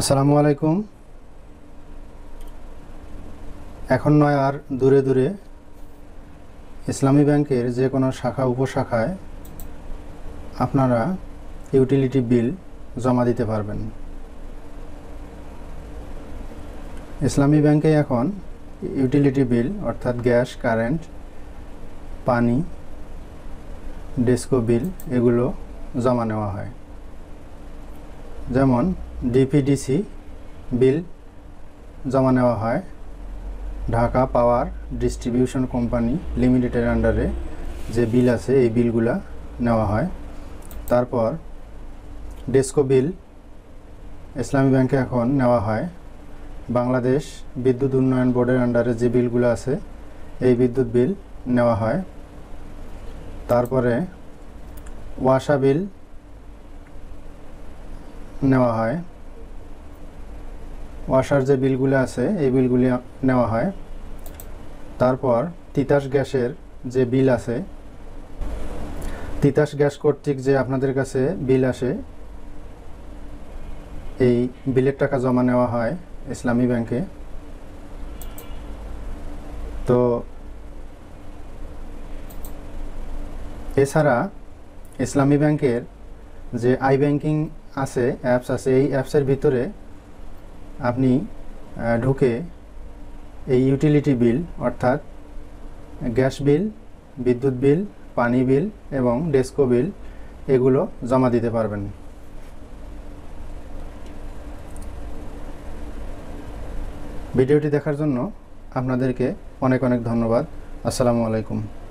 আসসালামু আলাইকুম এখন নয় আর দূরে দূরে ইসলামী ব্যাংকের যে কোনো শাখা উপশাখায় আপনারা ইউটিলিটি বিল জমা দিতে পারবেন ইসলামী ব্যাংকে এখন ইউটিলিটি বিল অর্থাৎ গ্যাস কারেন্ট পানি ডেস্কো বিল এগুলো জমা নেওয়া হয় যেমন ডিপিডিসি বিল জমা নেওয়া হয় ঢাকা পাওয়ার ডিস্ট্রিবিউশন কোম্পানি লিমিটেডের আন্ডারে যে বিল আছে এই বিলগুলা নেওয়া হয় তারপর ডেস্কো বিল ইসলামী ব্যাংকে এখন নেওয়া হয় বাংলাদেশ বিদ্যুৎ উন্নয়ন বোর্ডের আন্ডারে যে বিলগুলো আছে এই বিদ্যুৎ বিল নেওয়া হয় তারপরে ওয়াসা বিল নেওয়া হয় ওয়াশার যে বিলগুলো আছে এই বিলগুলি নেওয়া হয় তারপর তিতাস গ্যাসের যে বিল আছে তিতাস গ্যাস কর্তৃক যে আপনাদের কাছে বিল আসে এই বিলের টাকা জমা নেওয়া হয় ইসলামী ব্যাংকে তো এছাড়া ইসলামী ব্যাংকের যে আই ব্যাংকিং আছে অ্যাপস আছে এই অ্যাপসের ভিতরে আপনি ঢুকে এই ইউটিলিটি বিল অর্থাৎ গ্যাস বিল বিদ্যুৎ বিল পানি বিল এবং ডেস্কো বিল এগুলো জমা দিতে পারবেন ভিডিওটি দেখার জন্য আপনাদেরকে অনেক অনেক ধন্যবাদ আসসালামু আলাইকুম